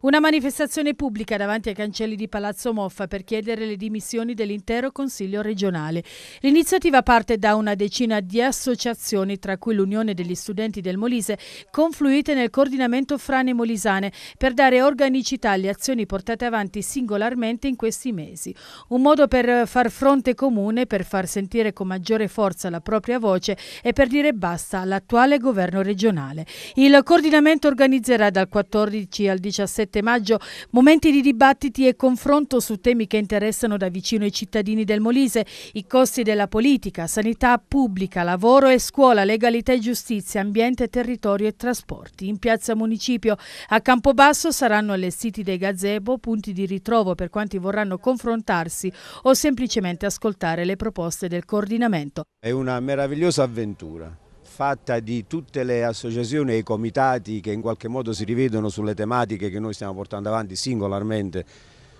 Una manifestazione pubblica davanti ai cancelli di Palazzo Moffa per chiedere le dimissioni dell'intero Consiglio regionale. L'iniziativa parte da una decina di associazioni, tra cui l'Unione degli Studenti del Molise, confluite nel coordinamento frane molisane per dare organicità alle azioni portate avanti singolarmente in questi mesi. Un modo per far fronte comune, per far sentire con maggiore forza la propria voce e per dire basta all'attuale governo regionale. Il coordinamento organizzerà dal 14 al 17 17 maggio, momenti di dibattiti e confronto su temi che interessano da vicino i cittadini del Molise, i costi della politica, sanità pubblica, lavoro e scuola, legalità e giustizia, ambiente, territorio e trasporti. In piazza Municipio a Campobasso saranno allestiti dei gazebo, punti di ritrovo per quanti vorranno confrontarsi o semplicemente ascoltare le proposte del coordinamento. È una meravigliosa avventura fatta di tutte le associazioni e i comitati che in qualche modo si rivedono sulle tematiche che noi stiamo portando avanti singolarmente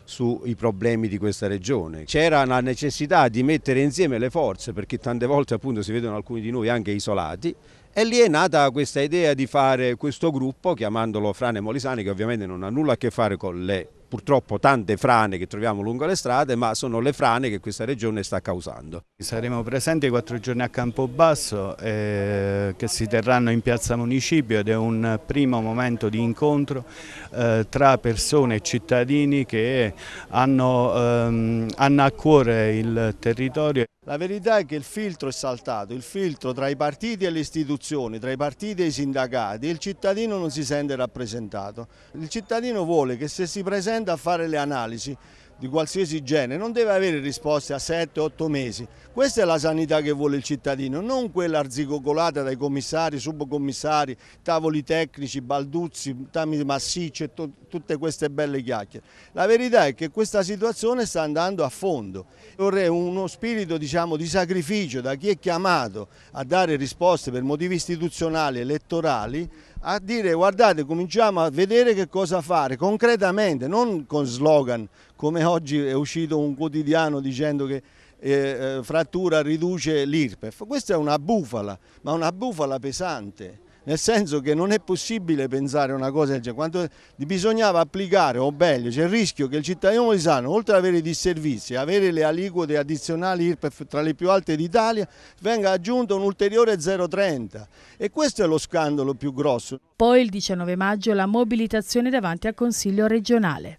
sui problemi di questa regione. C'era la necessità di mettere insieme le forze perché tante volte appunto si vedono alcuni di noi anche isolati e lì è nata questa idea di fare questo gruppo, chiamandolo Frane Molisani, che ovviamente non ha nulla a che fare con le purtroppo tante frane che troviamo lungo le strade, ma sono le frane che questa regione sta causando. Saremo presenti quattro giorni a Campobasso eh, che si terranno in piazza Municipio ed è un primo momento di incontro eh, tra persone e cittadini che hanno, ehm, hanno a cuore il territorio. La verità è che il filtro è saltato, il filtro tra i partiti e le istituzioni, tra i partiti e i sindacati, il cittadino non si sente rappresentato. Il cittadino vuole che se si presenta a fare le analisi di qualsiasi genere non deve avere risposte a 7-8 mesi. Questa è la sanità che vuole il cittadino, non quella arzigogolata dai commissari, subcommissari, tavoli tecnici, balduzzi, tami massicci e tutte queste belle chiacchiere. La verità è che questa situazione sta andando a fondo. Vorrei uno spirito diciamo, di sacrificio da chi è chiamato a dare risposte per motivi istituzionali, elettorali, a dire guardate cominciamo a vedere che cosa fare concretamente, non con slogan come oggi è uscito un quotidiano dicendo che eh, eh frattura riduce l'IRPEF, questa è una bufala, ma una bufala pesante nel senso che non è possibile pensare una cosa del genere, quando bisognava applicare, o meglio, c'è il rischio che il cittadino molisano, oltre ad avere i disservizi, avere le aliquote addizionali IRPEF tra le più alte d'Italia, venga aggiunto un ulteriore 0,30 e questo è lo scandalo più grosso. Poi il 19 maggio la mobilitazione davanti al Consiglio regionale.